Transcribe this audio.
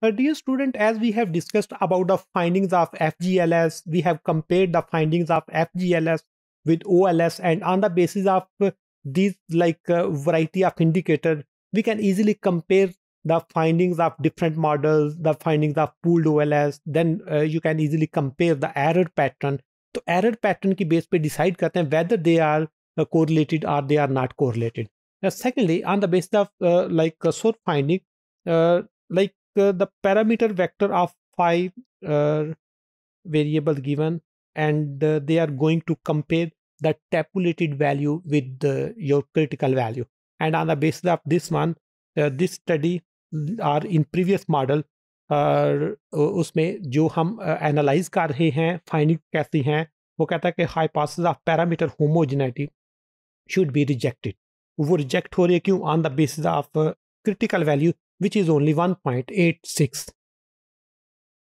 Uh, dear student, as we have discussed about the findings of FGLS, we have compared the findings of FGLS with OLS and on the basis of uh, these like uh, variety of indicator, we can easily compare the findings of different models, the findings of pooled OLS, then uh, you can easily compare the error pattern. So error pattern की base पे decide करते whether they are uh, correlated or they are not correlated. Now, secondly, on the basis of like uh, finding, like the parameter vector of five uh, variables given and uh, they are going to compare the tabulated value with your critical value and on the basis of this one uh, this study are in previous model और उसमें जो हम analyse कर रहे हैं finding कैसी हैं वो कहता है कि hypothesis of parameter homogeneity should be rejected वो रिजेक्ट हो रही है क्यों on the basis of critical value which is only 1.86